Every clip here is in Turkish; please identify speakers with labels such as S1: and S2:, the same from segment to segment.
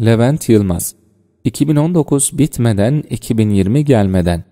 S1: Levent Yılmaz 2019 bitmeden 2020 gelmeden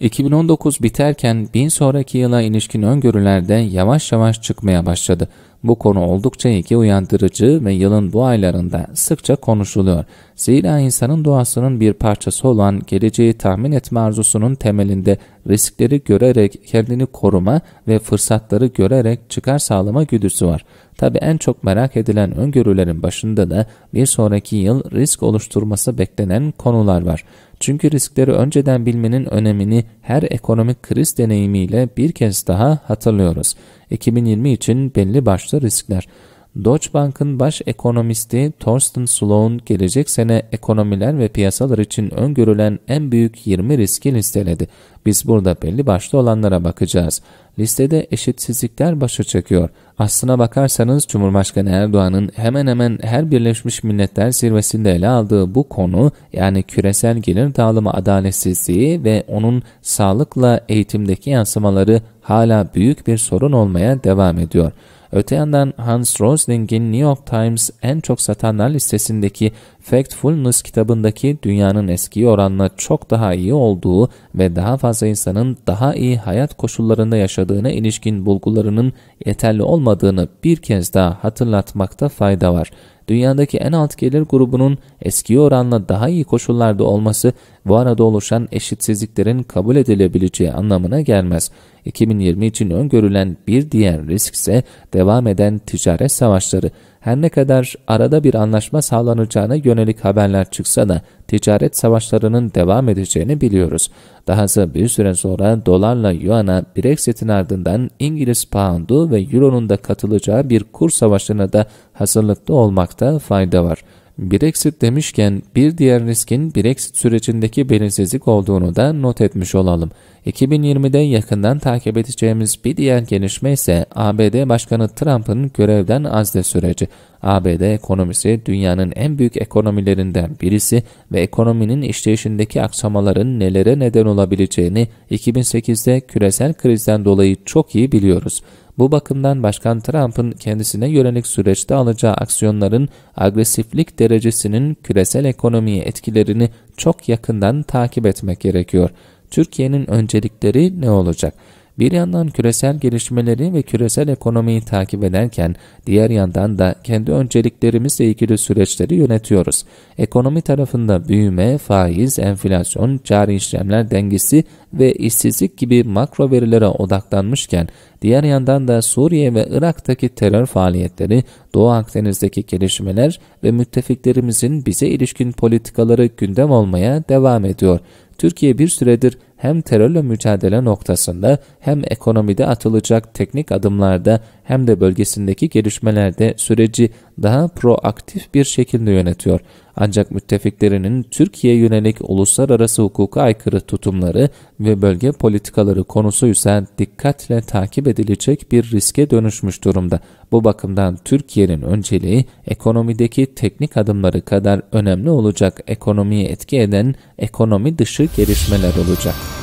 S1: 2019 biterken bin sonraki yıla ilişkin öngörülerde yavaş yavaş çıkmaya başladı. Bu konu oldukça ilgi uyandırıcı ve yılın bu aylarında sıkça konuşuluyor. Zira insanın doğasının bir parçası olan geleceği tahmin etme arzusunun temelinde riskleri görerek kendini koruma ve fırsatları görerek çıkar sağlama güdüsü var. Tabi en çok merak edilen öngörülerin başında da bir sonraki yıl risk oluşturması beklenen konular var. Çünkü riskleri önceden bilmenin önemini her ekonomik kriz deneyimiyle bir kez daha hatırlıyoruz. 2020 için belli başlı riskler. Deutsche Bank'ın baş ekonomisti Thorsten Sloan gelecek sene ekonomiler ve piyasalar için öngörülen en büyük 20 riski listeledi. Biz burada belli başlı olanlara bakacağız. Listede eşitsizlikler başı çekiyor. Aslına bakarsanız Cumhurbaşkanı Erdoğan'ın hemen hemen her Birleşmiş Milletler zirvesinde ele aldığı bu konu yani küresel gelir dağılımı adaletsizliği ve onun sağlıkla eğitimdeki yansımaları hala büyük bir sorun olmaya devam ediyor. Öte yandan Hans Rosling'in New York Times en çok satanlar listesindeki Factfulness kitabındaki dünyanın eski oranla çok daha iyi olduğu ve daha fazla insanın daha iyi hayat koşullarında yaşadığına ilişkin bulgularının yeterli olmadığını bir kez daha hatırlatmakta fayda var dünyadaki en alt gelir grubunun eski oranla daha iyi koşullarda olması bu arada oluşan eşitsizliklerin kabul edilebileceği anlamına gelmez. 2020 için öngörülen bir diğer risk ise devam eden ticaret savaşları. Her ne kadar arada bir anlaşma sağlanacağına yönelik haberler çıksa da ticaret savaşlarının devam edeceğini biliyoruz. Dahası bir süre sonra dolarla yuana Brexit'in ardından İngiliz poundu ve euronun da katılacağı bir kur savaşına da hazırlıklı olmakta fayda var.'' Brexit demişken bir diğer riskin Brexit sürecindeki belirsizlik olduğunu da not etmiş olalım. 2020'de yakından takip edeceğimiz bir diğer gelişme ise ABD Başkanı Trump'ın görevden azde süreci. ABD ekonomisi dünyanın en büyük ekonomilerinden birisi ve ekonominin işleyişindeki aksamaların nelere neden olabileceğini 2008'de küresel krizden dolayı çok iyi biliyoruz. Bu bakımdan Başkan Trump'ın kendisine yönelik süreçte alacağı aksiyonların agresiflik derecesinin küresel ekonomiye etkilerini çok yakından takip etmek gerekiyor. Türkiye'nin öncelikleri ne olacak? Bir yandan küresel gelişmeleri ve küresel ekonomiyi takip ederken diğer yandan da kendi önceliklerimizle ilgili süreçleri yönetiyoruz. Ekonomi tarafında büyüme, faiz, enflasyon, cari işlemler dengesi ve işsizlik gibi makro verilere odaklanmışken diğer yandan da Suriye ve Irak'taki terör faaliyetleri, Doğu Akdeniz'deki gelişmeler ve müttefiklerimizin bize ilişkin politikaları gündem olmaya devam ediyor. Türkiye bir süredir hem terörle mücadele noktasında hem ekonomide atılacak teknik adımlarda hem de bölgesindeki gelişmelerde süreci daha proaktif bir şekilde yönetiyor. Ancak müttefiklerinin Türkiye yönelik uluslararası hukuka aykırı tutumları ve bölge politikaları konusu konusuysa dikkatle takip edilecek bir riske dönüşmüş durumda. Bu bakımdan Türkiye'nin önceliği ekonomideki teknik adımları kadar önemli olacak ekonomiye etki eden ekonomi dışı gelişmeler olacak.